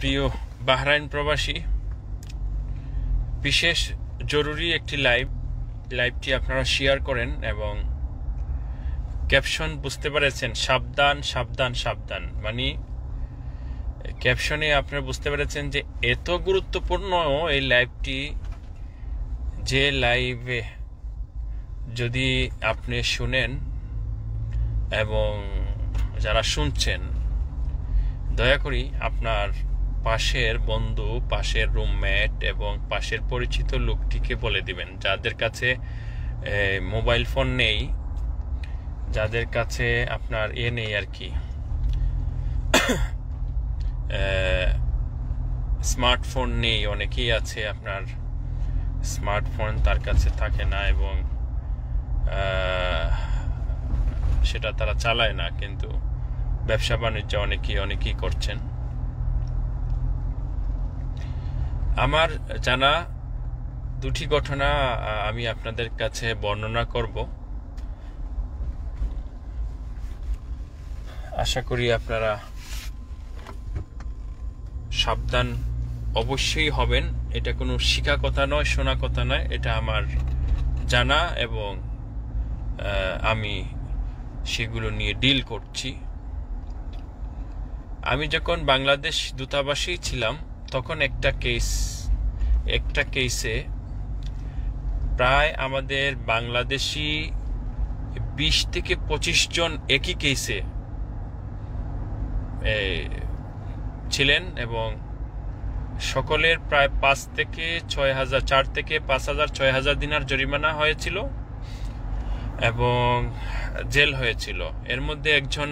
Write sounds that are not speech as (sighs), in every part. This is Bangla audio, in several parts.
প্রিয় বাহরাইন প্রবাসী বিশেষ জরুরি একটি লাইভ লাইভটি আপনারা শেয়ার করেন এবং ক্যাপশন বুঝতে পেরেছেন সাবধান সাবধান সাবধান মানে ক্যাপশনে আপনারা বুঝতে পেরেছেন যে এত গুরুত্বপূর্ণ এই লাইভটি যে লাইভে যদি আপনি শুনেন এবং যারা শুনছেন দয়া করি আপনার পাশের বন্ধু পাশের রুমমেট এবং পাশের পরিচিত লোকটিকে বলে দিবেন যাদের কাছে মোবাইল ফোন নেই যাদের কাছে আপনার এ নেই আর কি স্মার্টফোন নেই অনেকেই আছে আপনার স্মার্টফোন তার কাছে থাকে না এবং সেটা তারা চালায় না কিন্তু ব্যবসা বাণিজ্য অনেকেই অনেকেই করছেন আমার জানা দুটি ঘটনা আমি আপনাদের কাছে বর্ণনা করব আশা করি আপনারা সাবধান অবশ্যই হবেন এটা কোনো শিকা কথা নয় শোনা কথা নয় এটা আমার জানা এবং আমি সেগুলো নিয়ে ডিল করছি আমি যখন বাংলাদেশ দূতাবাসেই ছিলাম তখন একটা কেস একটা কেসে প্রায় আমাদের বাংলাদেশি বিশ থেকে পঁচিশ জন একই কেসে ছিলেন এবং সকলের প্রায় পাঁচ থেকে ছয় হাজার চার থেকে পাঁচ হাজার ছয় হাজার দিনার জরিমানা হয়েছিল এবং জেল হয়েছিল এর মধ্যে একজন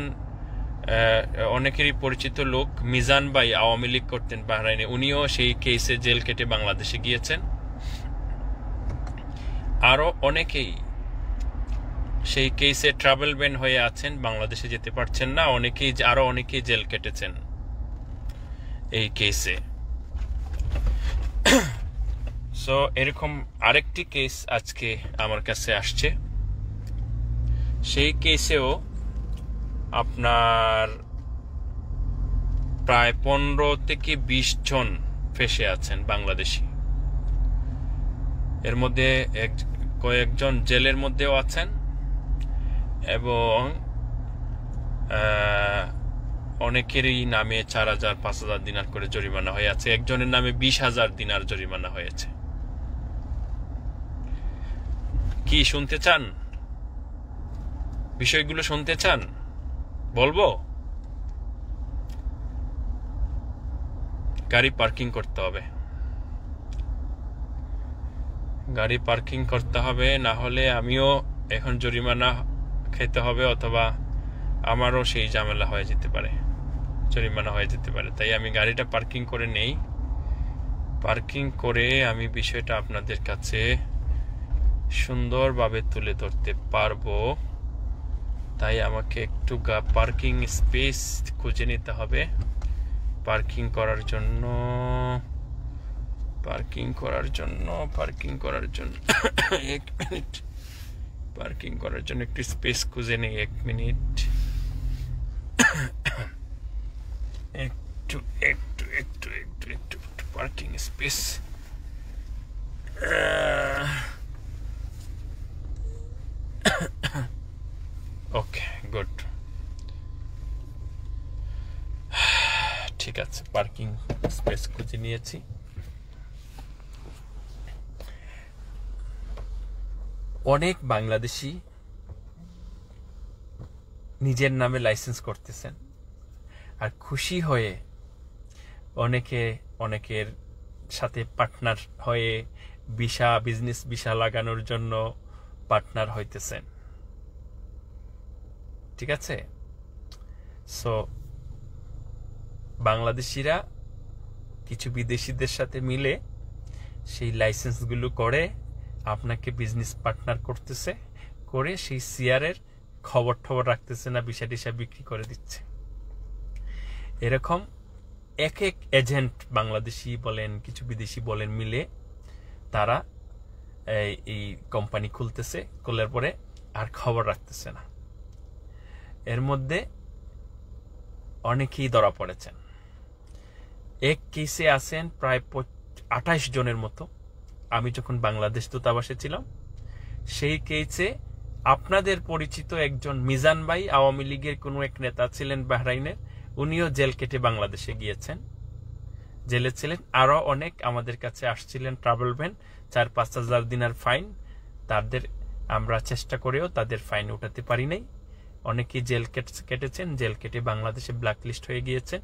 অনেকেরই পরিচিত লোক মিজান বাই আওয়ামী লীগ করতেন বাহরাইনে উনিও সেই কেসে জেল কেটে বাংলাদেশে গিয়েছেন আরও অনেকেই সেই কেসে ট্রাভেল ব্যান হয়ে আছেন বাংলাদেশে যেতে পারছেন না অনেকেই আরও অনেকেই জেল কেটেছেন এই কেসে সো (coughs) এরকম আরেকটি কেস আজকে আমার কাছে আসছে সেই কেসেও আপনার প্রায় পনেরো থেকে বিশ জন ফেসে আছেন বাংলাদেশি এর মধ্যে এক কয়েকজন জেলের মধ্যেও আছেন এবং অনেকেরই নামে চার হাজার পাঁচ হাজার দিনার করে জরিমানা হয়ে আছে একজনের নামে বিশ হাজার দিনার জরিমানা হয়েছে কি শুনতে চান বিষয়গুলো শুনতে চান বলবো গাড়ি পার্কিং করতে হবে গাড়ি পার্কিং করতে হবে না হলে আমিও এখন জরিমানা খেতে হবে অথবা আমারও সেই ঝামেলা হয়ে যেতে পারে জরিমানা হয়ে যেতে পারে তাই আমি গাড়িটা পার্কিং করে নেই পার্কিং করে আমি বিষয়টা আপনাদের কাছে সুন্দরভাবে তুলে ধরতে পারবো তাই আমাকে একটু পার্কিং স্পেস খুঁজে নিতে হবে পার্কিং করার জন্য পার্কিং করার জন্য পার্কিং করার জন্য এক মিনিট পার্কিং করার জন্য একটু স্পেস খুঁজে নিই এক মিনিট একটু একটু একটু একটু একটু পার্কিং স্পেস ওকে গুড (sighs) ঠিক আছে পার্কিং স্পেস খুঁজে নিয়েছি অনেক বাংলাদেশি নিজের নামে লাইসেন্স করতেছেন আর খুশি হয়ে অনেকে অনেকের সাথে পার্টনার হয়ে ভিসা বিজনেস ভিসা লাগানোর জন্য পার্টনার হইতেছেন ঠিক আছে সো বাংলাদেশিরা কিছু বিদেশিদের সাথে মিলে সেই লাইসেন্সগুলো করে আপনাকে বিজনেস পার্টনার করতেছে করে সেই সিয়ারের খবর ঠবর রাখতেছে না বিষা টিসা বিক্রি করে দিচ্ছে এরকম এক এক এজেন্ট বাংলাদেশি বলেন কিছু বিদেশি বলেন মিলে তারা এই কোম্পানি খুলতেছে খোলার পরে আর খবর রাখতেছে না এর মধ্যে অনেকেই ধরা পড়েছেন এক কেসে আছেন প্রায় আঠাশ জনের মতো আমি যখন বাংলাদেশ দূতাবাসে ছিলাম সেই কেসে আপনাদের পরিচিত একজন মিজান ভাই আওয়ামী লীগের কোনো এক নেতা ছিলেন বাহরাইনের উনিও জেল কেটে বাংলাদেশে গিয়েছেন জেলে ছিলেন আরও অনেক আমাদের কাছে আসছিলেন ট্রাভেল ভ্যান চার পাঁচ হাজার দিনার ফাইন তাদের আমরা চেষ্টা করেও তাদের ফাইন উঠাতে পারি নাই অনেকেই জেল কেটেছেন জেল কেটে বাংলাদেশে ব্ল্যাকলিস্ট হয়ে গিয়েছেন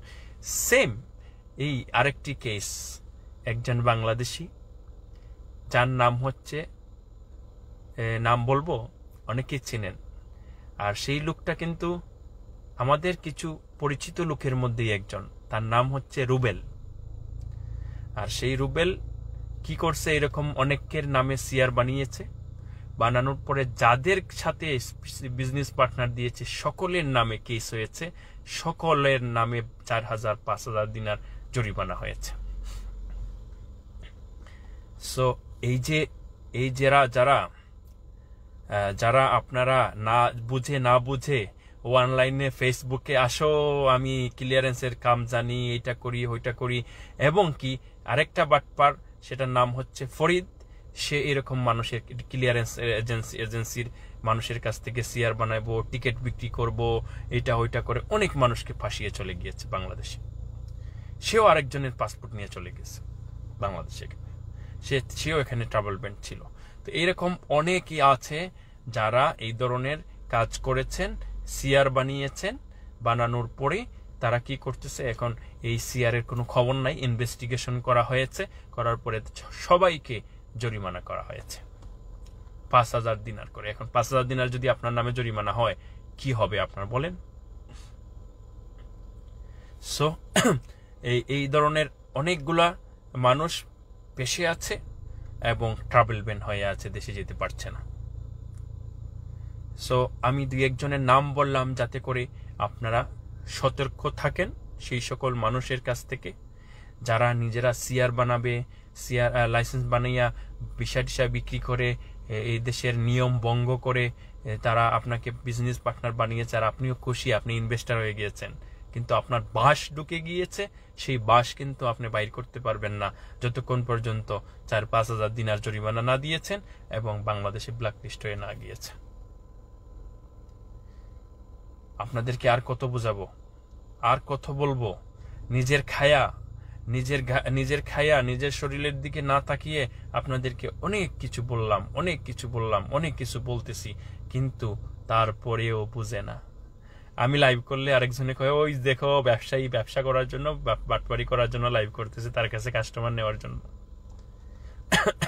সেম এই আরেকটি কেস একজন বাংলাদেশি যার নাম হচ্ছে নাম বলবো অনেকেই চিনেন আর সেই লোকটা কিন্তু আমাদের কিছু পরিচিত লোকের মধ্যেই একজন তার নাম হচ্ছে রুবেল আর সেই রুবেল কি করছে এরকম অনেকের নামে সিয়ার বানিয়েছে বানানোর পরে যাদের সাথে বিজনেস পার্টনার দিয়েছে সকলের নামে কেস হয়েছে সকলের নামে চার হাজার পাঁচ হাজার দিনার জরিমানা হয়েছে সো এই যে এই যারা যারা যারা আপনারা না বুঝে না বুঝে অনলাইনে ফেসবুকে আসো আমি ক্লিয়ারেন্সের কাম জানি এটা করি ওইটা করি এবং কি আরেকটা বাটপার সেটার নাম হচ্ছে ফরিদ সে এরকম মানুষের ক্লিয়ারেন্স এজেন্সি এজেন্সির মানুষের কাছ থেকে শেয়ার বানাবো টিকিট বিক্রি করব এটা ওইটা করে অনেক মানুষকে ফাঁসিয়ে চলে গিয়েছে বাংলাদেশে সেও আরেকজনের পাসপোর্ট নিয়ে চলে গেছে বাংলাদেশে সে সেও এখানে ট্রাভেল ব্যান্ড ছিল তো এইরকম অনেকই আছে যারা এই ধরনের কাজ করেছেন সিয়ার বানিয়েছেন বানানোর পরে তারা কি করতেছে এখন এই সিয়ারের কোনো খবর নাই ইনভেস্টিগেশন করা হয়েছে করার পরে সবাইকে জরিমানা করা হয়েছে পাঁচ হাজার দিনার করে এখন পাঁচ হাজার দিনার যদি আপনার নামে জরিমানা হয় কি হবে আপনার বলেন সো এই এই ধরনের অনেকগুলা মানুষ পেশে আছে এবং ট্রাভেল ব্যান হয়ে আছে দেশে যেতে পারছে না সো আমি দুই একজনের নাম বললাম যাতে করে আপনারা সতর্ক থাকেন সেই সকল মানুষের কাছ থেকে যারা নিজেরা সিয়ার বানাবে সিআর লাইসেন্স বানাইয়া বিষা টিসা বিক্রি করে এই দেশের নিয়ম ভঙ্গ করে তারা আপনাকে বিজনেস পার্টনার বানিয়েছে আর আপনিও খুশি আপনি ইনভেস্টার হয়ে গিয়েছেন কিন্তু আপনার বাস ঢুকে গিয়েছে সেই বাস কিন্তু আপনি বাইর করতে পারবেন না যতক্ষণ পর্যন্ত চার পাঁচ হাজার দিনার জরিমানা না দিয়েছেন এবং বাংলাদেশে ব্ল্যাকলিস্ট হয়ে না গিয়েছে আপনাদেরকে আর কত বোঝাবো আর কত বলবো নিজের খায়া নিজের নিজের খায়া নিজের শরীরের দিকে না তাকিয়ে আপনাদেরকে অনেক কিছু বললাম অনেক কিছু বললাম অনেক কিছু বলতেছি কিন্তু তারপরেও বুঝে না আমি লাইভ করলে আরেকজনে কয়ে ওই দেখো ব্যবসায়ী ব্যবসা করার জন্য বাটপাড়ি করার জন্য লাইভ করতেছে তার কাছে কাস্টমার নেওয়ার জন্য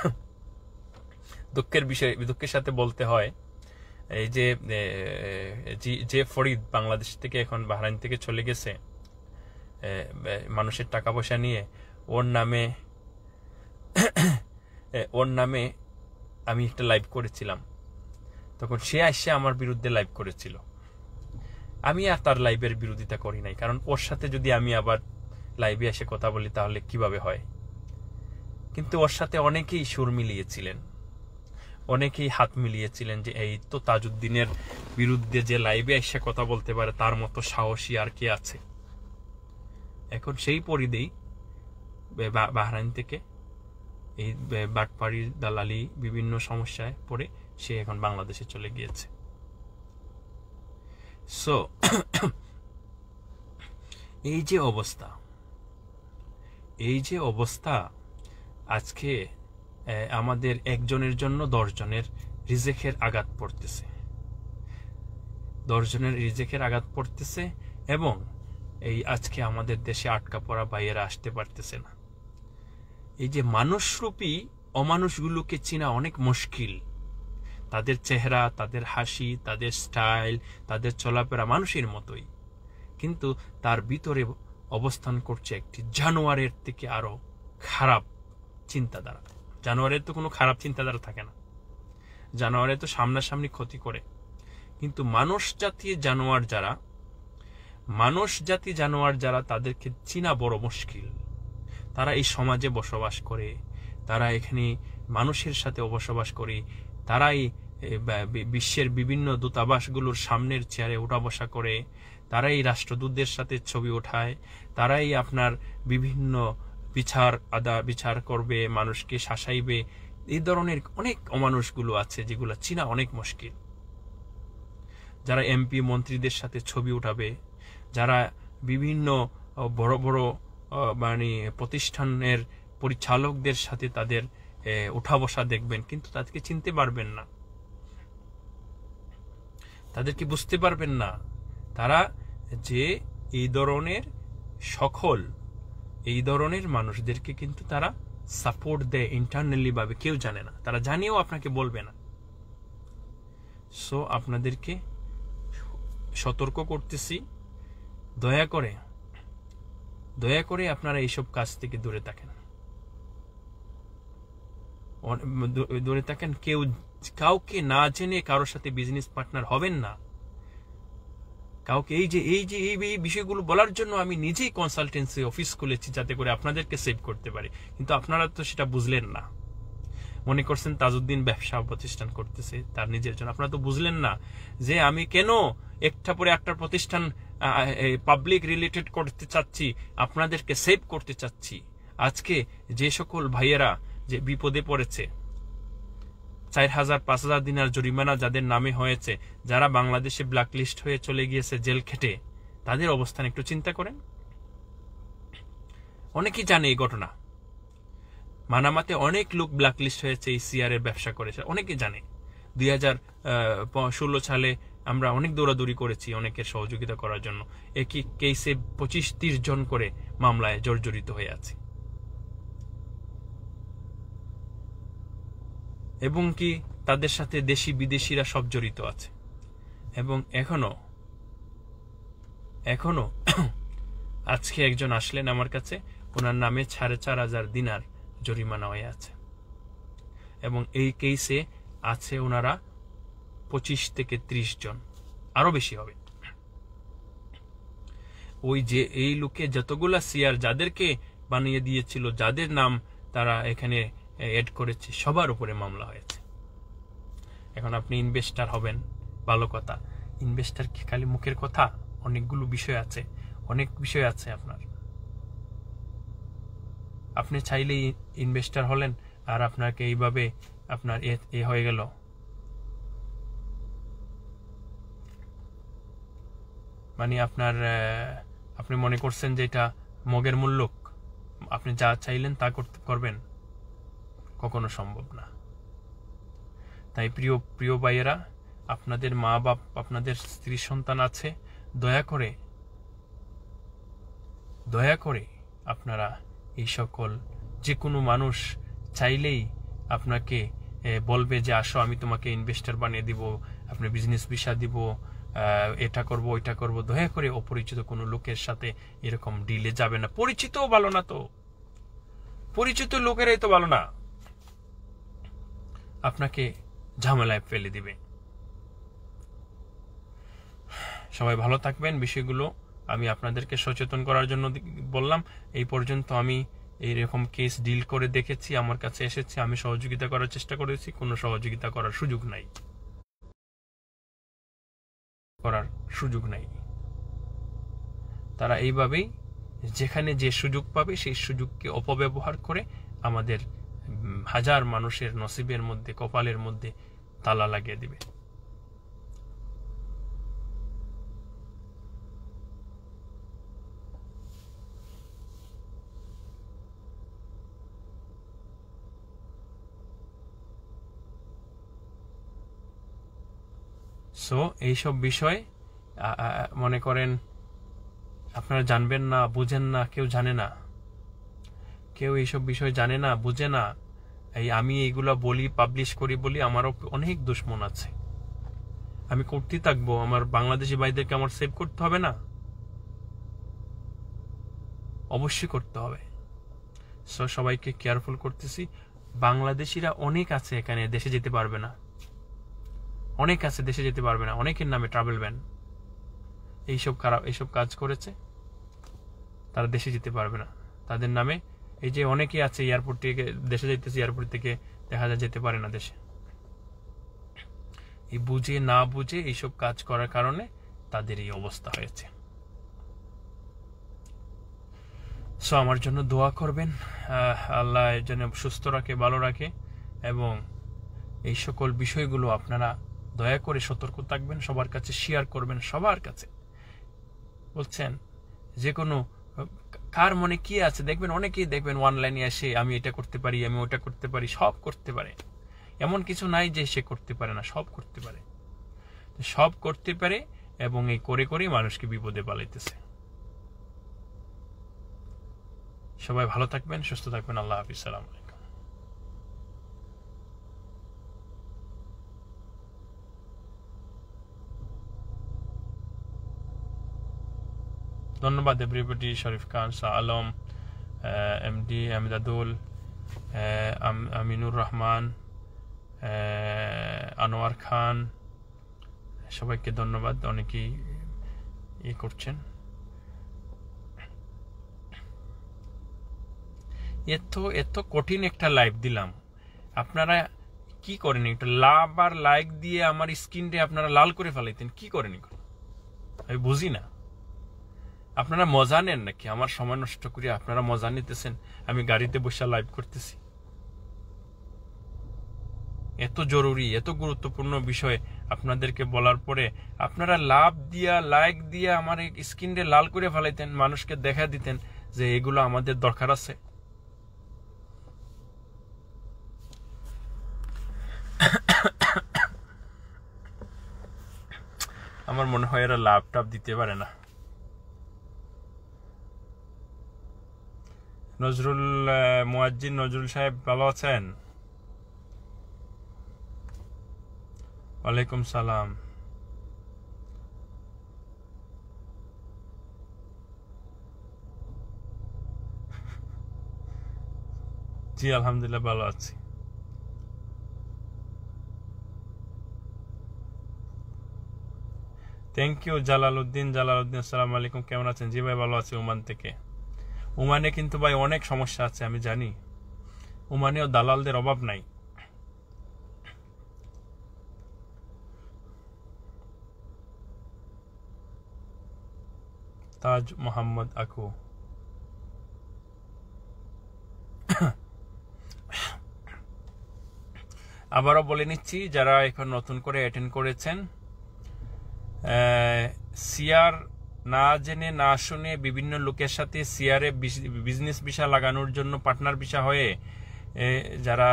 (coughs) দুঃখের বিষয় দুঃখের সাথে বলতে হয় এই যে যে ফরিদ বাংলাদেশ থেকে এখন বাহরাইন থেকে চলে গেছে মানুষের টাকা পয়সা নিয়ে ওর নামে ওর নামে আমি একটা লাইভ করেছিলাম তখন সে আসে আমার বিরুদ্ধে লাইভ করেছিল আমি আর তার লাইভের বিরোধিতা করি নাই কারণ ওর সাথে যদি আমি আবার লাইভে এসে কথা বলি তাহলে কিভাবে হয় কিন্তু ওর সাথে অনেকেই সুর মিলিয়েছিলেন অনেকেই হাত মিলিয়েছিলেন যে এই তো তাজউদ্দিনের বিরুদ্ধে যে লাইভে এসে কথা বলতে পারে তার মতো সাহসী আর কে আছে এখন সেই পরিধেই বাহরাইন থেকে এই বাটপাড়ির দালালি বিভিন্ন সমস্যায় পড়ে সে এখন বাংলাদেশে চলে গিয়েছে সো এই যে অবস্থা এই যে অবস্থা আজকে আমাদের একজনের জন্য দশজনের রিজেকের আঘাত পড়তেছে দশজনের রিজেকের আঘাত পড়তেছে এবং এই আজকে আমাদের দেশে আটকা পড়া বাইয়েরা আসতে পারতেছে না এই যে মানুষরূপী অমানুষগুলোকে চেনা অনেক মুশকিল তাদের চেহারা তাদের হাসি তাদের স্টাইল তাদের চলাফেরা মানুষের মতোই কিন্তু তার ভিতরে অবস্থান করছে একটি জানোয়ারের থেকে আরও খারাপ চিন্তাধারা জানোয়ারের তো কোনো খারাপ চিন্তাধারা থাকে না জানোয়ারে তো সামনাসামনি ক্ষতি করে কিন্তু মানুষ জাতীয় জানোয়ার যারা মানুষ জাতি জানোয়ার যারা তাদেরকে চিনা বড় মুশকিল তারা এই সমাজে বসবাস করে তারা এখানে মানুষের সাথে বসবাস করে তারাই বিশ্বের বিভিন্ন দূতাবাসগুলোর সামনের চেয়ারে ওঠা বসা করে তারাই রাষ্ট্রদূতদের সাথে ছবি ওঠায় তারাই আপনার বিভিন্ন বিচার আদা বিচার করবে মানুষকে শাসাইবে এই ধরনের অনেক অমানুষগুলো আছে যেগুলো চীনা অনেক মুশকিল যারা এমপি মন্ত্রীদের সাথে ছবি উঠাবে যারা বিভিন্ন বড় বড় মানে প্রতিষ্ঠানের পরিচালকদের সাথে তাদের উঠা বসা দেখবেন কিন্তু তাদেরকে চিনতে পারবেন না তাদেরকে বুঝতে পারবেন না তারা যে এই ধরনের সকল এই ধরনের মানুষদেরকে কিন্তু তারা সাপোর্ট দেয় ইন্টারনালি ভাবে কেউ জানে না তারা জানিয়েও আপনাকে বলবে না সো আপনাদেরকে সতর্ক করতেছি দয়া করে দয়া করে আপনারা এইসব কাজ থেকে দূরে থাকেন দূরে থাকেন কেউ কাউকে না জেনে কারোর সাথে বিজনেস পার্টনার হবেন না কাউকে এই যে এই যে এই বিষয়গুলো বলার জন্য আমি নিজেই কনসালটেন্সি অফিস খুলেছি যাতে করে আপনাদেরকে সেভ করতে পারি কিন্তু আপনারা তো সেটা বুঝলেন না মনে করছেন তাজউদ্দিন ব্যবসা প্রতিষ্ঠান করতেছে তার নিজের জন্য আপনারা তো বুঝলেন না যে আমি কেন একটা পরে একটা প্রতিষ্ঠান পাবলিক রিলেটেড করতে চাচ্ছি আপনাদেরকে সেভ করতে চাচ্ছি আজকে যে সকল ভাইয়েরা যে বিপদে পড়েছে চার হাজার পাঁচ হাজার দিনার জরিমানা যাদের নামে হয়েছে যারা বাংলাদেশে ব্ল্যাকলিস্ট হয়ে চলে গিয়েছে জেল খেটে তাদের অবস্থান একটু চিন্তা করেন অনেকেই জানে এই ঘটনা মানামাতে অনেক লোক ব্ল্যাকলিস্ট হয়েছে এই সিআর ব্যবসা করেছে অনেকে জানে দুই হাজার সালে আমরা অনেক দৌড়াদৌড়ি করেছি অনেকের সহযোগিতা করার জন্য একই কেসে পঁচিশ তিরিশ জন করে মামলায় জর্জরিত হয়ে আছে এবং কি তাদের সাথে দেশি বিদেশিরা সব জড়িত আছে এবং এখনো এখনো (coughs) আজকে একজন আসলেন আমার কাছে ওনার নামে সাড়ে চার হাজার দিনার জরিমানা হয়ে আছে এবং এই কেসে আছে ওনারা পঁচিশ থেকে ত্রিশ জন আরও বেশি হবে ওই যে এই লোকে যতগুলা সিয়ার যাদেরকে বানিয়ে দিয়েছিল যাদের নাম তারা এখানে এড করেছে সবার উপরে মামলা হয়েছে এখন আপনি ইনভেস্টার হবেন ভালো কথা ইনভেস্টার কি খালি মুখের কথা অনেকগুলো বিষয় আছে অনেক বিষয় আছে আপনার আপনি চাইলেই ইনভেস্টার হলেন আর আপনাকে এইভাবে আপনার এ হয়ে গেল মানে আপনার আপনি মনে করছেন যে এটা মগের মূল্যক আপনি যা চাইলেন তা করতে করবেন কখনো সম্ভব না তাই প্রিয় প্রিয় ভাইয়েরা আপনাদের মা বাপ আপনাদের স্ত্রী সন্তান আছে দয়া করে দয়া করে আপনারা এই সকল যে কোনো মানুষ চাইলেই আপনাকে বলবে যে আসো আমি তোমাকে ইনভেস্টার বানিয়ে দিব আপনার বিজনেস ভিসা দিব এটা করব ওইটা করব দয়া করে অপরিচিত কোন লোকের সাথে এরকম ডিলে যাবে না পরিচিত ভালো না তো পরিচিত লোকেরাই তো ভালো না আপনাকে ঝামেলায় ফেলে দিবে সবাই ভালো থাকবেন বিষয়গুলো আমি আপনাদেরকে সচেতন করার জন্য বললাম এই পর্যন্ত আমি এইরকম কেস ডিল করে দেখেছি আমার কাছে এসেছি আমি সহযোগিতা করার চেষ্টা করেছি কোনো সহযোগিতা করার সুযোগ নাই করার সুযোগ নাই তারা এইভাবেই যেখানে যে সুযোগ পাবে সেই সুযোগকে অপব্যবহার করে আমাদের হাজার মানুষের নসিবের মধ্যে কপালের মধ্যে তালা লাগিয়ে দিবে সো এইসব বিষয় মনে করেন আপনারা জানবেন না বুঝেন না কেউ জানে না কেউ এইসব বিষয় জানে না বুঝে না এই আমি এইগুলা বলি পাবলিশ করি বলি আমারও অনেক দুশ্মন আছে আমি করতেই থাকবো আমার বাংলাদেশি ভাইদেরকে আমার সেভ করতে হবে না অবশ্যই করতে হবে সো সবাইকে কেয়ারফুল করতেছি বাংলাদেশিরা অনেক আছে এখানে দেশে যেতে পারবে না অনেক আছে দেশে যেতে পারবে না অনেকের নামে ট্রাভেল ব্যান এইসব খারাপ এইসব কাজ করেছে তারা দেশে যেতে পারবে না তাদের নামে এই যে অনেকেই আছে এয়ারপোর্ট থেকে দেশে যাইতেছে এয়ারপোর্ট থেকে দেখা যায় যেতে পারে না দেশে এই বুঝে না বুঝে এইসব কাজ করার কারণে তাদের এই অবস্থা হয়েছে সো আমার জন্য দোয়া করবেন আল্লাহ যেন সুস্থ রাখে ভালো রাখে এবং এই সকল বিষয়গুলো আপনারা দয়া করে সতর্ক থাকবেন সবার কাছে শেয়ার করবেন সবার কাছে বলছেন যে কোনো কার মনে কি আছে দেখবেন অনেকেই দেখবেন অনলাইনে এসে আমি এটা করতে পারি আমি ওটা করতে পারি সব করতে পারে এমন কিছু নাই যে সে করতে পারে না সব করতে পারে সব করতে পারে এবং এই করে করেই মানুষকে বিপদে পালাইতেছে সবাই ভালো থাকবেন সুস্থ থাকবেন আল্লাহ হাফিজ সালাম ধন্যবাদ everybody Sharif Khan Shah Alam M D Amidadul Aminur Rahman Anwar Khan সবাইকে ধন্যবাদ অনেকেই ই করছেন এত এত কঠিন একটা লাইভ দিলাম আপনারা কি করেন একটু লাভ আর লাইক দিয়ে আমার স্কিনটা আপনারা লাল করে ফেলাইতেন কি করেন আমি বুঝি না আপনারা মজা নেন নাকি আমার সময় নষ্ট করে আপনারা মজা নিতেছেন আমি গাড়িতে বসে লাইভ করতেছি এত জরুরি এত গুরুত্বপূর্ণ বিষয় আপনাদেরকে বলার পরে আপনারা লাভ দিয়া লাইক দিয়া আমার স্ক্রিনটা লাল করে ফেলাইতেন মানুষকে দেখা দিতেন যে এগুলো আমাদের দরকার আছে আমার মনে হয় এরা লাভ টাভ দিতে পারে না নজরুল মুয়াজ্জিন নজরুল সাহেব ভালো আছেন ওয়ালাইকুম সালাম জি আলহামদুলিল্লাহ ভালো আছি থ্যাংক ইউ জালাল উদ্দিন জালাল উদ্দিন আসসালামু আলাইকুম কেমন আছেন জি ভাই ভালো আছি ওমান থেকে ওমানে কিন্তু ভাই অনেক সমস্যা আছে আমি জানি ওমানেও দালালদের অভাব নাই তাজ মোহাম্মদ আকু আবারও বলে নিচ্ছি যারা এখন নতুন করে অ্যাটেন্ড করেছেন সিয়ার না জেনে না শুনে বিভিন্ন লোকের সাথে সিআরএ বিজনেস ভিসা লাগানোর জন্য পার্টনার ভিসা হয়ে যারা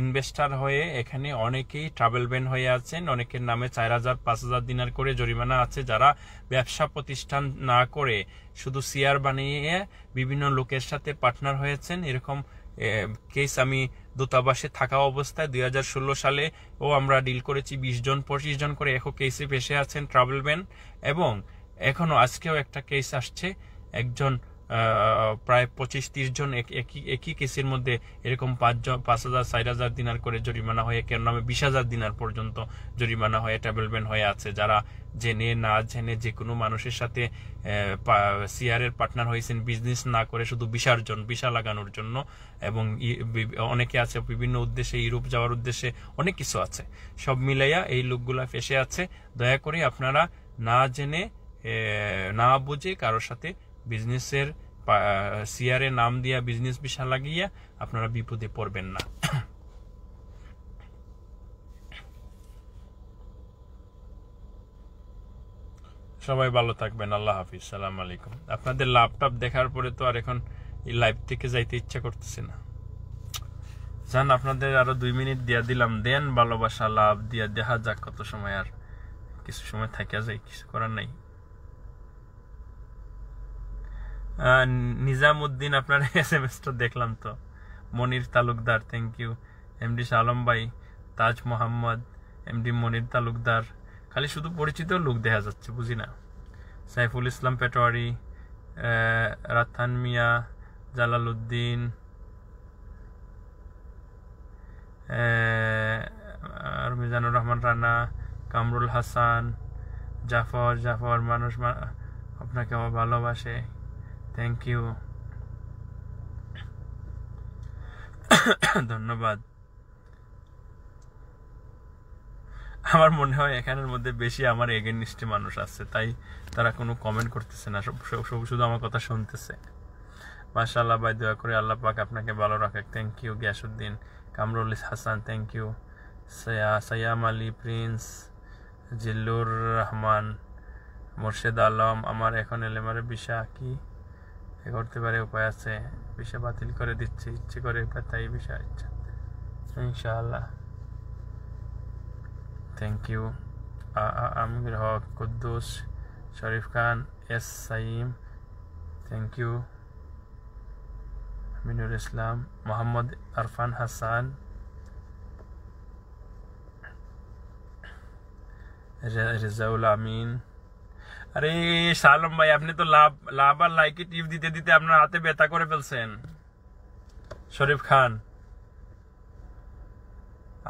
ইনভেস্টার হয়ে এখানে অনেকেই ট্রাভেল ব্যান হয়ে আছেন অনেকের নামে চার হাজার পাঁচ হাজার দিনার করে জরিমানা আছে যারা ব্যবসা প্রতিষ্ঠান না করে শুধু সিআর বানিয়ে বিভিন্ন লোকের সাথে পার্টনার হয়েছেন এরকম কেস আমি দূতাবাসে থাকা অবস্থায় দুই হাজার সালে ও আমরা ডিল করেছি বিশ জন পঁচিশ জন করে এখন কেসে ফেসে আছেন ট্রাভেল ব্যান এবং এখনও আজকেও একটা কেস আসছে একজন প্রায় পঁচিশ তিরিশ জন একই একই কেসের মধ্যে এরকম পাঁচজন পাঁচ হাজার চার হাজার দিনার করে জরিমানা হয়ে কেন নামে বিশ হাজার দিনার পর্যন্ত জরিমানা হয়ে ট্যাবলমেন্ট হয়ে আছে যারা জেনে না জেনে যে কোনো মানুষের সাথে সিআরের পার্টনার হয়েছেন বিজনেস না করে শুধু বিসার্জন বিশা লাগানোর জন্য এবং অনেকে আছে বিভিন্ন উদ্দেশ্যে ইউরোপ যাওয়ার উদ্দেশ্যে অনেক কিছু আছে সব মিলাইয়া এই লোকগুলা ফেসে আছে দয়া করে আপনারা না জেনে না বুঝে কারোর সাথে বিজনেসের সিআরে নাম দিয়া বিজনেস বিশা লাগিয়া আপনারা বিপদে পড়বেন না সবাই ভালো থাকবেন আল্লাহ হাফিজ সালাম আলাইকুম আপনাদের ল্যাপটপ দেখার পরে তো আর এখন এই লাইভ থেকে যাইতে ইচ্ছা করতেছে না জান আপনাদের আরো দুই মিনিট দিয়া দিলাম দেন ভালোবাসা লাভ দিয়া দেখা যাক কত সময় আর কিছু সময় থাকিয়া যায় কিছু করার নাই নিজামুদ্দিন আপনার এস এম এসটা দেখলাম তো Monir Talukdar thank you M D Salam ভাই তাজ মোহাম্মদ এম ডি মনির তালুকদার খালি শুধু পরিচিত লোক দেখা যাচ্ছে বুঝি না সাইফুল ইসলাম পেটোয়ারি রাথান মিয়া জালালউদ্দিন আর মিজানুর রহমান রানা কামরুল হাসান জাফর জাফর মানুষ আপনাকে আমার ভালোবাসে থ্যাংক ইউ (coughs) ধন্যবাদ আমার মনে হয় এখানের মধ্যে বেশি আমার এগেনিস্ট মানুষ আছে তাই তারা কোনো কমেন্ট করতেছে না সব শুধু আমার কথা শুনতেছে মাশাল্লাহ ভাই দয়া করে আল্লাহ পাক আপনাকে ভালো রাখে thank you Giasuddin Kamrul Hasan thank you Sayam Ali Prince Zillur Rahman Morshed Alam আমার এখন এলেমারে বিশা কি করতে পারে উপায় আছে বিষয় বাতিল করে দিচ্ছে ইচ্ছে করে তাই বিষয় ইচ্ছা ইনশাল্লাহ thank you Amir Haque Quddus Sharif Khan S Saim thank you Minur Islam Mohammad Arfan Hasan Rezaul Amin আরে সালম ভাই আপনি তো লাভ লাভ আর লাইকে টিপ দিতে দিতে আপনার হাতে ব্যথা করে ফেলছেন শরীফ খান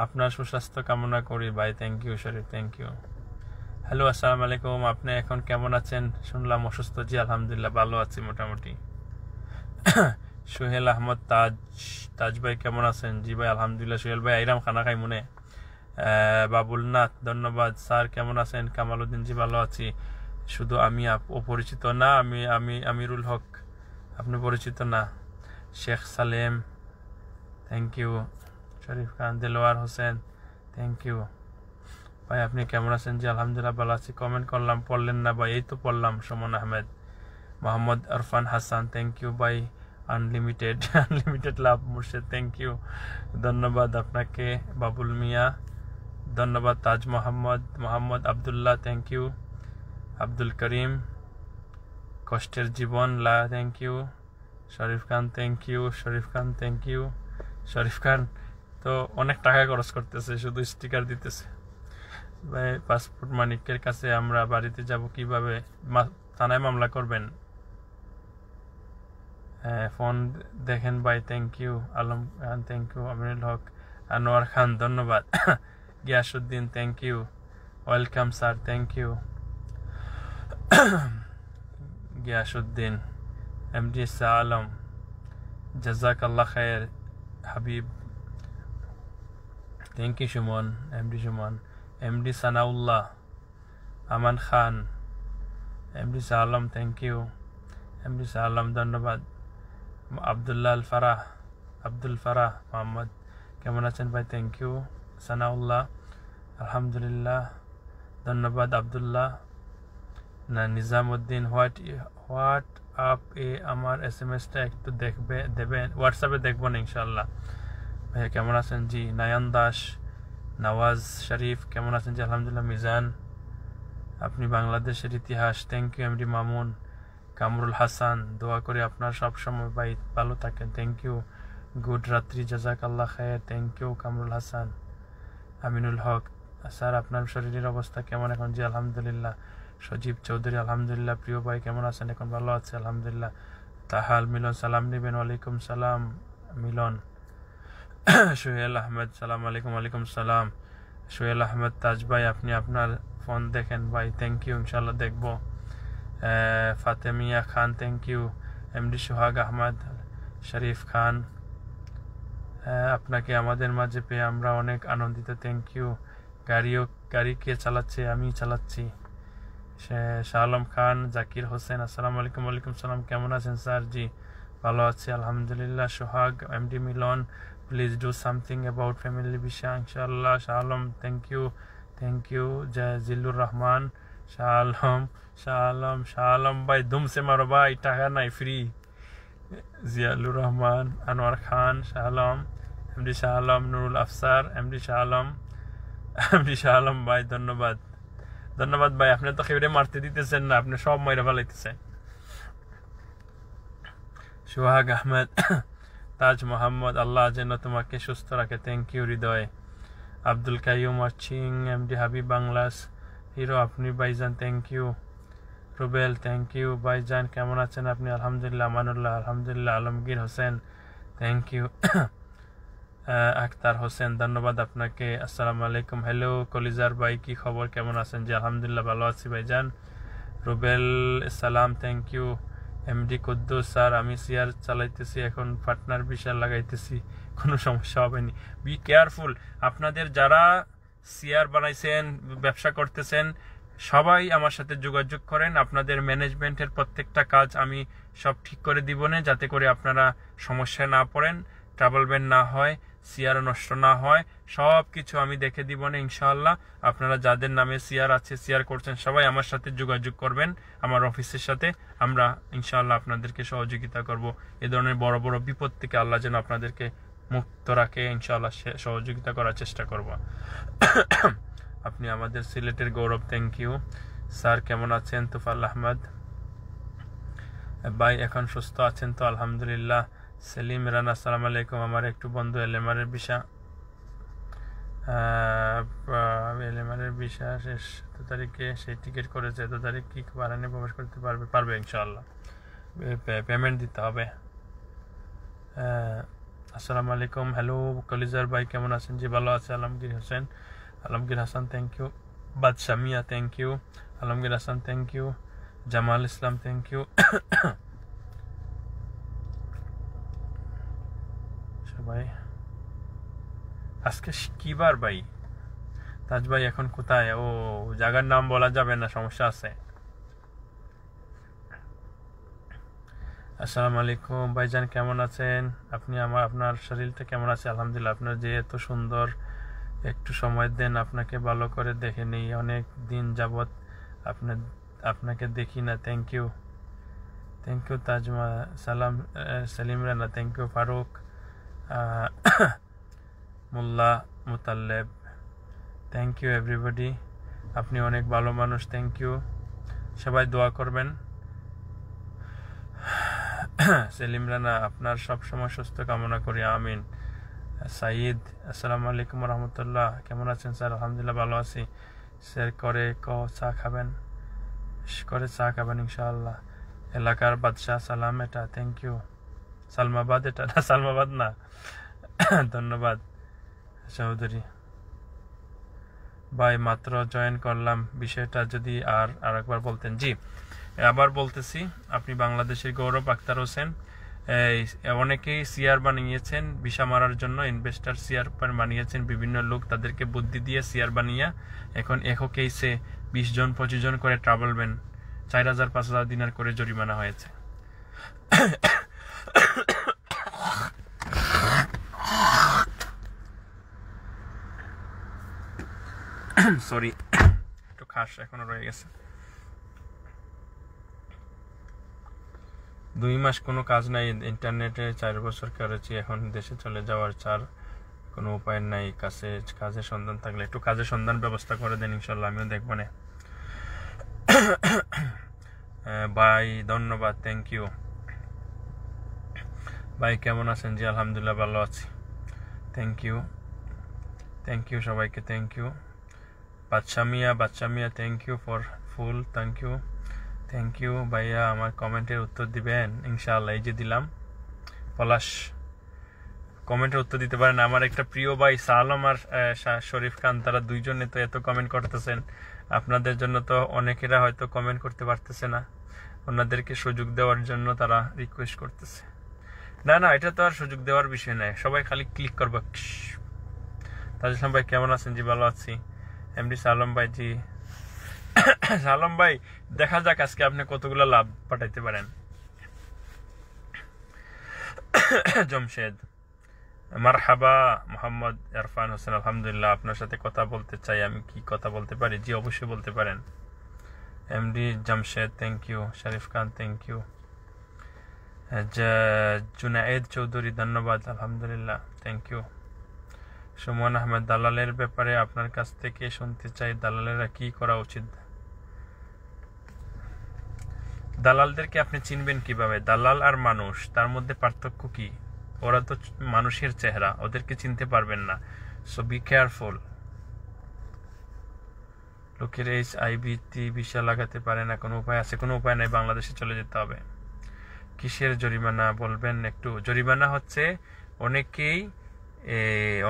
আপনার সুস্বাস্থ্য কামনা করি ভাই thank you Sharif thank you hello আসসালামু আলাইকুম আপনি এখন কেমন আছেন শুনলাম অসুস্থ জি আলহামদুলিল্লাহ ভালো আছি মোটামুটি (coughs) সোহেল আহমদ তাজ তাজ ভাই কেমন আছেন জি ভাই আলহামদুলিল্লাহ সোহেল ভাই আইরাম খানা খাই মনে বাবুলনাথ ধন্যবাদ স্যার কেমন আছেন কামাল উদ্দিন জি ভালো আছি শুধু আমি অপরিচিত না আমি আমি আমিরুল হক আপনি পরিচিত না Sheikh Salem thank you Sharif Khan Delwar Hossain thank you ভাই আপনি কেমন আছেন যে আলহামদুলিল্লাহ ভালো আছি কমেন্ট করলাম পড়লেন না ভাই এই তো পড়লাম সুমন আহমেদ মোহাম্মদ আরফান হাসান থ্যাংক ইউ ভাই unlimited unlimited (laughs) love Murshed thank you ধন্যবাদ আপনাকে বাবুল মিয়া ধন্যবাদ তাজ মোহাম্মদ মোহাম্মদ আবদুল্লাহ থ্যাংক ইউ আব্দুল করিম কষ্টের জীবন লা thank you Sharif Khan thank you Sharif Khan thank you Sharif Khan তো অনেক টাকা খরচ করতেছে শুধু স্টিকার দিতেছে ভাই পাসপোর্ট মানিকের কাছে আমরা বাড়িতে যাব কিভাবে থানায় মামলা করবেন হ্যাঁ, ফোন দেখেন ভাই thank you Alam Khan thank you Aminul Haque Anwar Khan ধন্যবাদ Giasuddin thank you welcome sir thank you جاش الدين ام جي سالم جزاك الله خير حبيب ثانك يو شمون ام دي شمون ام دي سنا الله امان خان ام دي سالم ثانك يو ام دي سالم ধন্যবাদ عبد আল محمد আব্দুল ফারাহ باي ثانك يو سنا الله الحمد لله دنباد عبد الله না নিজামুদ্দিন হোয়াট হোয়াট আপ এ আমার এস এম এসটা একটু দেখবে দেবেন হোয়াটসঅ্যাপে দেখবো না ইনশাল্লাহ ভাইয়া কেমন আছেন জি নায়ন দাস নওয়াজ শরীফ কেমন আছেন জি আলহামদুলিল্লাহ মিজান আপনি বাংলাদেশের ইতিহাস thank you MD Mamun Kamrul Hasan দোয়া করে আপনার সবসময় বা ভালো থাকেন থ্যাংক ইউ গুড রাত্রি জাজাক আল্লাহ খায়ের thank you Kamrul Hasan Aminul Haque sir আপনার শরীরের অবস্থা কেমন এখন জি আলহামদুলিল্লাহ সজীব চৌধুরী আলহামদুলিল্লাহ প্রিয় ভাই কেমন আছেন এখন ভালো আছে আলহামদুলিল্লাহ তাহাল মিলন সালাম নেবেন ওয়ালাইকুম সালাম মিলন (coughs) সোহেল আহমেদ সালাম আলাইকুম আলাইকুম সালাম সোহেল আহমেদ তাজ ভাই আপনি আপনার ফোন দেখেন ভাই থ্যাংক ইউ ইনশাল্লাহ দেখব Fatemia Khan thank you MD Sohag Ahmed Sharif Khan আপনাকে আমাদের মাঝে পেয়ে আমরা অনেক আনন্দিত থ্যাংক ইউ গাড়িও গাড়ি কে চালাচ্ছে আমি চালাচ্ছি শাহ আলম খান জাকির হোসেন আসসালামু আলাইকুম ওয়ালাইকুম সালাম কেমন আছেন স্যার জি ভালো আছি আলহামদুলিল্লাহ Sohag M D Milon please do something about family বিষয় ইনশাআল্লাহ Shah Alam thank you thank you Zillur Rahman Shah Alam Shah Alam Shah Alam ভাই দুমসে মারো ভাই টাকা নাই free Zialur Rahman Anwar Khan Shah Alam D Shah Alam Nurul Afsar D Shah Alam MD Shah Alam ভাই ধন্যবাদ ধন্যবাদ ভাই আপনি তো খেবড়ে মারতে দিতেছেন না আপনি সব মাইরা ফেলাইতেছেন সোহাগ আহমেদ (coughs) তাজ মোহাম্মদ আল্লাহ যেন তোমাকে সুস্থ রাখে থ্যাংক ইউ হৃদয় আব্দুল কাইম আচিং এম ডি হাবিব বাংলাস হিরো আপনি ভাইজান thank you Rubel thank you ভাইজান কেমন আছেন আপনি আলহামদুলিল্লাহ মানুল্লাহ আলহামদুলিল্লাহ আলমগীর হোসেন থ্যাংক ইউ (coughs) আখতার হোসেন ধন্যবাদ আপনাকে আসসালামু আলাইকুম হ্যালো কলিজার ভাই কি খবর কেমন আছেন জি আলহামদুলিল্লাহ ভালো আছি ভাই যান Rubel Salam thank you MD Quddus sir আমি শেয়ার চালাইতেছি এখন পার্টনার বিশাল লাগাইতেছি কোনো সমস্যা হবে বি কেয়ারফুল আপনাদের যারা শেয়ার বানাইছেন ব্যবসা করতেছেন সবাই আমার সাথে যোগাযোগ করেন আপনাদের ম্যানেজমেন্টের প্রত্যেকটা কাজ আমি সব ঠিক করে দিব না যাতে করে আপনারা সমস্যায় না পড়েন ব্যান না হয় সিয়ার নষ্ট না হয় সব কিছু আমি দেখে দিব না ইনশাআল্লাহ আপনারা যাদের নামে সিয়ার আছে সিয়ার করছেন সবাই আমার সাথে যোগাযোগ করবেন আমার অফিসের সাথে আমরা ইনশাআল্লাহ আপনাদেরকে সহযোগিতা করব এ ধরনের বড় বড় বিপদ থেকে আল্লাহ যেন আপনাদেরকে মুক্ত রাখে ইনশাআল্লাহ সহযোগিতা করার চেষ্টা করব (coughs) আপনি আমাদের সিলেটের গৌরব থ্যাংক ইউ স্যার কেমন আছেন তুফাল আহমদ ভাই এখন সুস্থ আছেন তো আলহামদুলিল্লাহ সেলিম রানা আসসালাম আলাইকুম আমার একটু বন্ধু এলএমআরের বিষা এলএমআরের বিষা শেষ এত তারিখে সেই টিকিট করেছে এত তারিখ কি বারানে প্রবেশ করতে পারবে পারবে ইনশাল্লাহ পেমেন্ট দিতে হবে আসসালামু আলাইকুম হ্যালো কলিজার ভাই কেমন আছেন জি ভালো আছে Alamgir Hossain Alamgir Hasan thank you Badshamia thank you Alamgir Hasan thank you Jamal Islam thank you ভাই আজকে কিবার ভাই তাজ ভাই এখন কোথায় ও জায়গার নাম বলা যাবে না সমস্যা আছে আসসালামু আলাইকুম ভাইজান কেমন আছেন আপনি আমার আপনার শরীরটা কেমন আছে আলহামদুলিল্লাহ আপনার যে এত সুন্দর একটু সময় দেন আপনাকে ভালো করে দেখে নিই অনেক দিন যাবৎ আপনার আপনাকে দেখি না thank you thank you Tajma Salam Salim Rana thank you Faruk (coughs) Molla Motaleb thank you everybody আপনি অনেক ভালো মানুষ থ্যাংক ইউ সবাই দোয়া করবেন (coughs) সেলিম রানা আপনার সবসময় সুস্থ কামনা করি আমিন সাইদ আসসালামু আলাইকুম রহমতুল্লাহ কেমন আছেন স্যার আলহামদুলিল্লাহ ভালো আছি স্যার করে ক চা খাবেন করে চা খাবেন ইনশাআল্লাহ এলাকার বাদশাহ সালাম এটা থ্যাংক ইউ সালমাবাদ এটা না সালমাবাদ না ধন্যবাদ চৌধুরী ভাই মাত্র জয়েন করলাম বিষয়টা যদি আর আর একবার বলতেন জি আবার বলতেছি আপনি বাংলাদেশের গৌরব আক্তার হোসেন অনেকেই সিয়ার বানিয়েছেন ভিসা মারার জন্য ইনভেস্টার সিআর বানিয়েছেন বিভিন্ন লোক তাদেরকে বুদ্ধি দিয়ে সিয়ার বানিয়ে এখন একো কেসে বিশ জন পঁচিশ জন করে ট্রাভেল চার হাজার পাঁচ হাজার দিনার করে জরিমানা হয়েছে সরি (coughs) (coughs) একটু খাস এখনো রয়ে গেছে দুই মাস কোনো কাজ নাই ইন্টারনেটে চার বছর করেছি এখন দেশে চলে যাওয়ার চার কোনো উপায় নাই কাছে কাজের সন্ধান থাকলে একটু কাজের সন্ধান ব্যবস্থা করে দেন ইনশাল্লাহ আমিও দেখবো না বাই (coughs) ধন্যবাদ থ্যাংক ইউ ভাই কেমন আছেন জি আলহামদুলিল্লাহ ভালো আছি থ্যাংক ইউ থ্যাংক ইউ সবাইকে thank you Bachcha Mia Bachcha Mia thank you for full thank you thank you ভাইয়া আমার কমেন্টের উত্তর দিবেন ইনশাআল্লাহ এই যে দিলাম পলাশ কমেন্টের উত্তর দিতে পারেন আমার একটা প্রিয় ভাই সালম আর শরীফ খান তারা দুইজনে তো এত কমেন্ট করতেছেন আপনাদের জন্য তো অনেকেরা হয়তো কমেন্ট করতে পারতেছে না ওনাদেরকে সুযোগ দেওয়ার জন্য তারা রিকোয়েস্ট করতেছে না না এটা তো আর সুযোগ দেওয়ার বিষয় নাই সবাই খালি ক্লিক করবো তাজ ইসলাম ভাই কেমন আছেন জি ভালো আছি এমডি সালম ভাই জি (coughs) সালম ভাই দেখা যাক আজকে আপনি কতগুলো লাভ পাঠাইতে পারেন (coughs) জমশেদ মারহাবা মোহাম্মদ ইরফান হোসেন আলহামদুলিল্লাহ আপনার সাথে কথা বলতে চাই আমি কি কথা বলতে পারি জি অবশ্যই বলতে পারেন MD Jamshed thank you Sharif Khan thank you Junayed Chowdhury ধন্যবাদ আলহামদুলিল্লাহ থ্যাংক ইউ সুমন আহমেদ দালালের ব্যাপারে আপনার কাছ থেকে শুনতে চাই দালালেরা কি করা উচিত দালালদেরকে আপনি চিনবেন কিভাবে দালাল আর মানুষ তার মধ্যে পার্থক্য কি ওরা তো মানুষের চেহারা ওদেরকে চিনতে পারবেন না সো বি কেয়ারফুল লোকের এইচ আইভি টি ভিসা লাগাতে পারে না কোনো উপায় আছে কোনো উপায় নাই বাংলাদেশে চলে যেতে হবে কিসের জরিমানা বলবেন একটু জরিমানা হচ্ছে অনেকেই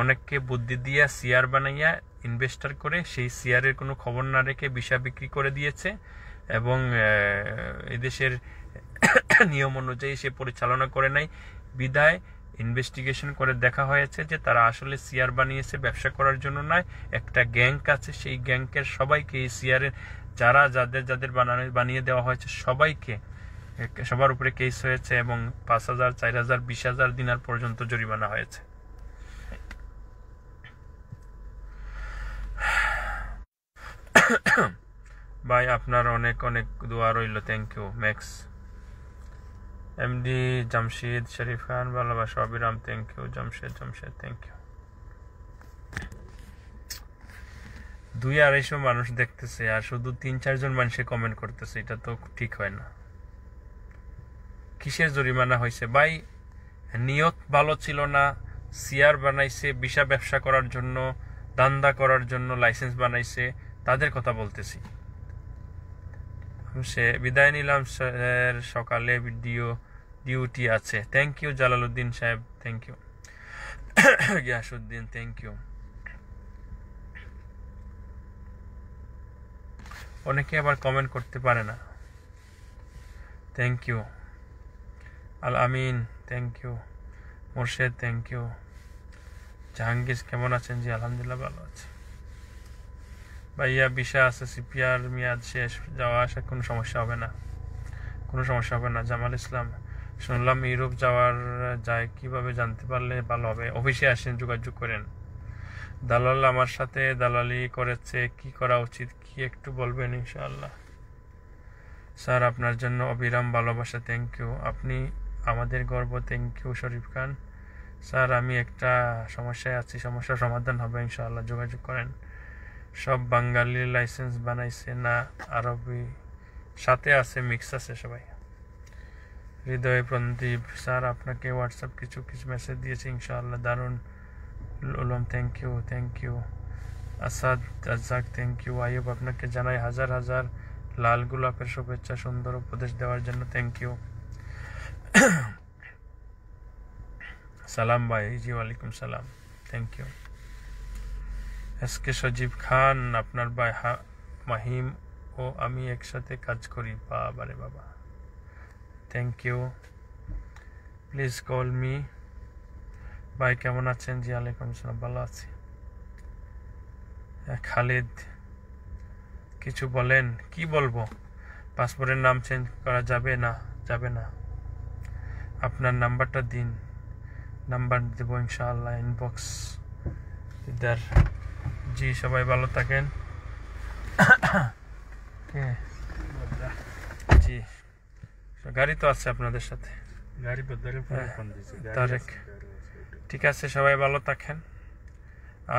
অনেককে বুদ্ধি দিয়া শেয়ার বানাইয়া ইনভেস্টার করে সেই শেয়ারের কোনো খবর না রেখে বিষা বিক্রি করে দিয়েছে এবং এদেশের (coughs) নিয়ম অনুযায়ী সে পরিচালনা করে নাই বিদায় ইনভেস্টিগেশন করে দেখা হয়েছে যে তারা আসলে শেয়ার বানিয়েছে ব্যবসা করার জন্য নয় একটা গ্যাং আছে সেই গ্যাংকের সবাইকে এই শেয়ারের যারা যাদের যাদের বানানো বানিয়ে দেওয়া হয়েছে সবাইকে সবার উপরে কেস হয়েছে এবং পাঁচ হাজার চার হাজার বিশ হাজার দিনার পর্যন্ত জরিমানা হয়েছে ভাই আপনার অনেক অনেক দোয়া রইল thank you Max MD Jamshed Sharif Khan ভালোবাসা অবিরাম thank you Jamshed Jamshed thank you দুই আড়াইশো মানুষ দেখতেছে আর শুধু তিন চারজন মানুষে কমেন্ট করতেছে এটা তো ঠিক হয় না কিসের জরিমানা হয়েছে ভাই নিয়ত ভালো ছিল না সিয়ার বানাইছে বিষা ব্যবসা করার জন্য দান্দা করার জন্য লাইসেন্স বানাইছে তাদের কথা বলতেছি সে বিদায় নিলাম স্যার সকালে ভিডিও ডিউটি আছে থ্যাংক ইউ জালালুদ্দিন সাহেব thank you Giasuddin thank you অনেকে আবার কমেন্ট করতে পারে না thank you Al Amin thank you Morshed thank you Jahangir কেমন আছেন জি আলহামদুলিল্লাহ ভালো আছে ভাইয়া বিশা আছে সিপিআর মেয়াদ শেষ যাওয়া আসা কোনো সমস্যা হবে না কোনো সমস্যা হবে না জামাল ইসলাম শুনলাম ইউরোপ যাওয়ার যায় কিভাবে জানতে পারলে ভালো হবে অফিসে আসেন যোগাযোগ করেন দালাল আমার সাথে দালালি করেছে কি করা উচিত কি একটু বলবেন ইনশাআল্লাহ স্যার আপনার জন্য অবিরাম ভালোবাসা থ্যাংক ইউ আপনি আমাদের গর্ব thank you Sharif Khan sir আমি একটা সমস্যায় আছি সমস্যার সমাধান হবে ইনশাআল্লাহ যোগাযোগ করেন সব বাঙালি লাইসেন্স বানাইছে না আরবি সাথে আছে মিক্স আছে সবাই হৃদয় প্রদীপ স্যার আপনাকে হোয়াটসঅ্যাপ কিছু কিছু মেসেজ দিয়েছে ইনশাআল্লাহ দারুণ ওলম thank you thank you Asad আজাক থ্যাংক ইউ আইব আপনাকে জানাই হাজার হাজার লাল গোলাপের শুভেচ্ছা সুন্দর উপদেশ দেওয়ার জন্য থ্যাংক ইউ (coughs) সালাম ভাই জি ওয়ালাইকুম সালাম thank you S K Sajib Khan আপনার ভাই মাহিম ও আমি একসাথে কাজ করি বাবা রে বাবা thank you please call me ভাই কেমন আছেন জি আলাইকুম সালাম ভালো আছি খালিদ কিছু বলেন কি বলবো পাসপোর্টের নাম চেঞ্জ করা যাবে না যাবে না আপনার নাম্বারটা দিন নাম্বার দেবো ইনশাআল্লাহ ইনবক্স ইদার জি সবাই ভালো থাকেন জি গাড়ি তো আছে আপনাদের সাথে হ্যাঁ, তারেক ঠিক আছে সবাই ভালো থাকেন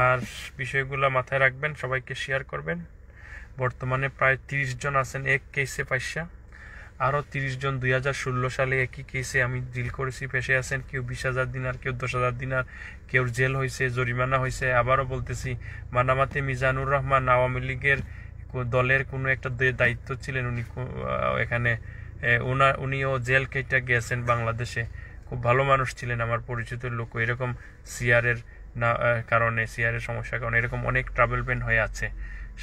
আর বিষয়গুলো মাথায় রাখবেন সবাইকে শেয়ার করবেন বর্তমানে প্রায় তিরিশ জন আছেন এক কেসে পাইসা আরও তিরিশ জন দুই হাজার ষোলো সালে একই কেসে আমি ডিল করেছি ফেঁসে আছেন কেউ বিশ হাজার দিনার কেউ দশ হাজার দিনার কেউ জেল হয়েছে জরিমানা হয়েছে আবারও বলতেছি মানামাতে মিজানুর রহমান আওয়ামী লীগের দলের কোনো একটা দায়িত্ব ছিলেন উনি এখানে ওনার উনিও জেল কেটে গেছেন বাংলাদেশে খুব ভালো মানুষ ছিলেন আমার পরিচিত লোক এরকম সিআরের না কারণে সিয়ারের সমস্যার কারণে এরকম অনেক ট্রাভেল পেন হয়ে আছে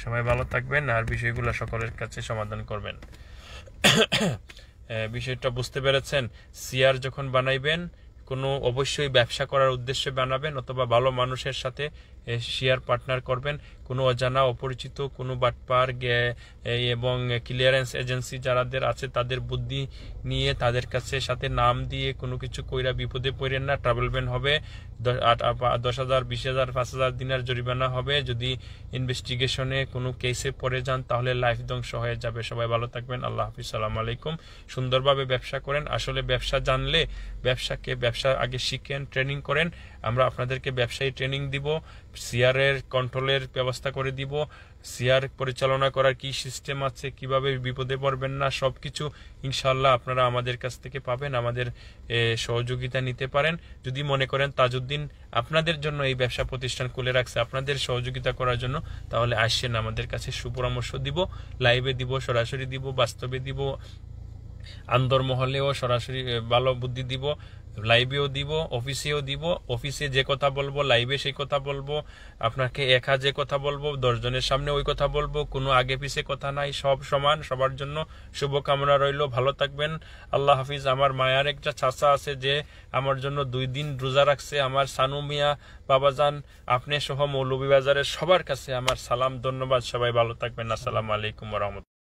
সবাই ভালো থাকবেন আর বিষয়গুলো সকলের কাছে সমাধান করবেন (coughs) বিষয়টা বুঝতে পেরেছেন সিআর যখন বানাইবেন কোনো অবশ্যই ব্যবসা করার উদ্দেশ্যে বানাবেন অথবা ভালো মানুষের সাথে শেয়ার পার্টনার করবেন কোনো অজানা অপরিচিত কোনো বাটপার এবং ক্লিয়ারেন্স এজেন্সি যারাদের আছে তাদের বুদ্ধি নিয়ে তাদের কাছে সাথে নাম দিয়ে কোনো কিছু কইরা বিপদে পড়েন না ট্রাভেলম্যান হবে দশ হাজার বিশ হাজার পাঁচ হাজার দিনের জরিমানা হবে যদি ইনভেস্টিগেশনে কোনো কেসে পড়ে যান তাহলে লাইফ ধ্বংস হয়ে যাবে সবাই ভালো থাকবেন আল্লাহ হাফিজ সালাম আলাইকুম সুন্দরভাবে ব্যবসা করেন আসলে ব্যবসা জানলে ব্যবসাকে ব্যবসা আগে শিখেন ট্রেনিং করেন আমরা আপনাদেরকে ব্যবসায়ী ট্রেনিং দিব সিআরের কন্ট্রোলের ব্যবস্থা করে দিব শেয়ার পরিচালনা করার কি সিস্টেম আছে কিভাবে বিপদে পড়বেন না সব কিছু ইনশাল্লাহ আপনারা আমাদের কাছ থেকে পাবেন আমাদের সহযোগিতা নিতে পারেন যদি মনে করেন তাজউদ্দিন আপনাদের জন্য এই ব্যবসা প্রতিষ্ঠান খুলে রাখছে আপনাদের সহযোগিতা করার জন্য তাহলে আসেন আমাদের কাছে সুপরামর্শ দিব লাইভে দিব সরাসরি দিব বাস্তবে দিব মহলেও সরাসরি ভালো বুদ্ধি দিব লাইভেও দিব অফিসেও দিব অফিসে যে কথা বলবো লাইভে সেই কথা বলবো আপনাকে একা যে কথা বলবো দশজনের সামনে ওই কথা বলবো কোনো আগে পিছে কথা নাই সব সমান সবার জন্য শুভকামনা রইল ভালো থাকবেন আল্লাহ হাফিজ আমার মায়ার একটা ছাঁচা আছে যে আমার জন্য দুই দিন রোজা রাখছে আমার সানু মিয়া বাবাজান আপনি সহ মৌলভীবাজারের সবার কাছে আমার সালাম ধন্যবাদ সবাই ভালো থাকবেন আসসালামু আলাইকুম রহমত